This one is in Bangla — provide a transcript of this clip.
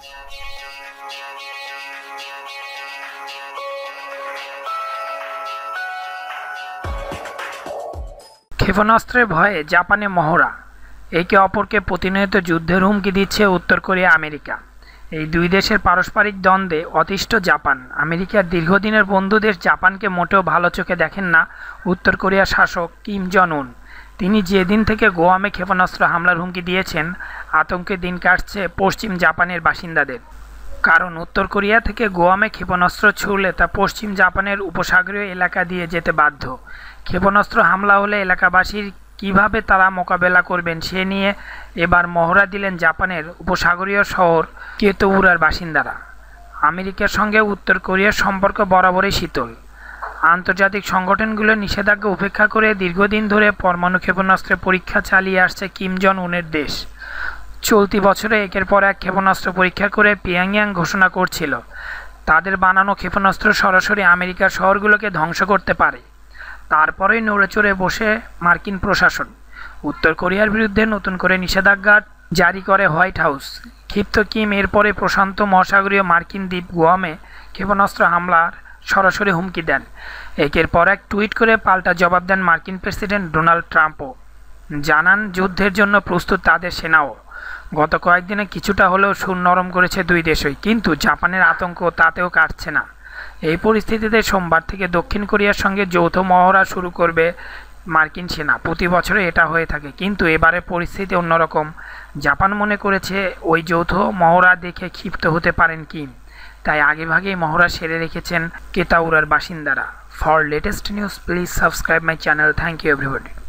ক্ষেপণাস্ত্রের ভয়ে জাপানে মহড়া একে অপরকে প্রতিনিয়ত যুদ্ধের হুমকি দিচ্ছে উত্তর কোরিয়া আমেরিকা এই দুই দেশের পারস্পরিক দ্বন্দ্বে অতিষ্ঠ জাপান আমেরিকার দীর্ঘদিনের বন্ধু দেশ জাপানকে মোটেও ভালো চোখে দেখেন না উত্তর কোরিয়ার শাসক কিম জন উন তিনি যেদিন থেকে গোয়ামে ক্ষেপণাস্ত্র হামলার হুমকি দিয়েছেন আতঙ্কে দিন কাটছে পশ্চিম জাপানের বাসিন্দাদের কারণ উত্তর কোরিয়া থেকে গোয়ামে ক্ষেপণাস্ত্র ছুড়লে তা পশ্চিম জাপানের উপসাগরীয় এলাকা দিয়ে যেতে বাধ্য ক্ষেপণাস্ত্র হামলা হলে এলাকাবাসীর কিভাবে তারা মোকাবেলা করবেন সে নিয়ে এবার মহড়া দিলেন জাপানের উপসাগরীয় শহর কেতৌরার বাসিন্দারা আমেরিকার সঙ্গে উত্তর কোরিয়ার সম্পর্ক বরাবরই শীতল আন্তর্জাতিক সংগঠনগুলো নিষেধাজ্ঞা উপেক্ষা করে দীর্ঘদিন ধরে পরমাণু ক্ষেপণাস্ত্রে পরীক্ষা চালিয়ে আসছে কিম জন উনের দেশ চলতি বছরে একের পর এক ক্ষেপণাস্ত্র পরীক্ষা করে পিয়াংয়াং ঘোষণা করছিল তাদের বানানো ক্ষেপণাস্ত্র সরাসরি আমেরিকার শহরগুলোকে ধ্বংস করতে পারে তারপরেই নড়েচড়ে বসে মার্কিন প্রশাসন উত্তর কোরিয়ার বিরুদ্ধে নতুন করে নিষেধাজ্ঞা জারি করে হোয়াইট হাউস ক্ষিপ্ত কিম এরপরে প্রশান্ত মহাসাগরীয় মার্কিন দ্বীপ গুয়ামে ক্ষেপণাস্ত্র হামলার সরাসরি হুমকি দেন একের পর এক টুইট করে পাল্টা জবাব দেন মার্কিন প্রেসিডেন্ট ডোনাল্ড ট্রাম্পও জানান যুদ্ধের জন্য প্রস্তুত তাদের সেনাও গত কয়েকদিনে কিছুটা হলেও সুর নরম করেছে দুই দেশই কিন্তু জাপানের আতঙ্ক তাতেও কাটছে না এই পরিস্থিতিতে সোমবার থেকে দক্ষিণ কোরিয়ার সঙ্গে যৌথ মহড়া শুরু করবে মার্কিন সেনা প্রতি বছরে এটা হয়ে থাকে কিন্তু এবারে পরিস্থিতি অন্যরকম জাপান মনে করেছে ওই যৌথ মহড়া দেখে ক্ষিপ্ত হতে পারেন কিম তাই আগেভাগেই মহড়া সেরে রেখেছেন কেতাউরার বাসিন্দারা for latest news please subscribe my channel thank you everybody